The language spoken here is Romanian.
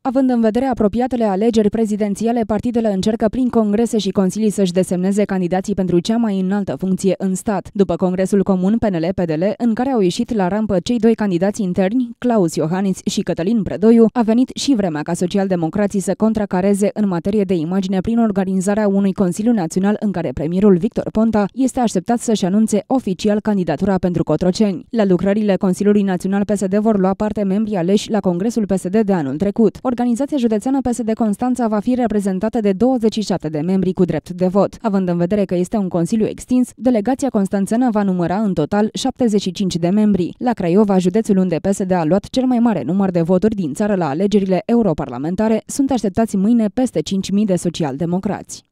Având în vedere apropiatele alegeri prezidențiale, partidele încercă prin congrese și consilii să-și desemneze candidații pentru cea mai înaltă funcție în stat. După Congresul Comun PNL-PDL, în care au ieșit la rampă cei doi candidați interni, Claus Iohannis și Cătălin Predoiu, a venit și vremea ca socialdemocrații să contracareze în materie de imagine prin organizarea unui Consiliu Național în care premierul Victor Ponta este așteptat să-și anunțe oficial candidatura pentru Cotroceni. La lucrările Consiliului Național PSD vor lua parte membrii aleși la Congresul PSD de anul trecut. Organizația județeană PSD Constanța va fi reprezentată de 27 de membri cu drept de vot. Având în vedere că este un consiliu extins, delegația constanțeană va număra în total 75 de membri. La Craiova, județul unde PSD a luat cel mai mare număr de voturi din țară la alegerile europarlamentare, sunt așteptați mâine peste 5.000 de socialdemocrați.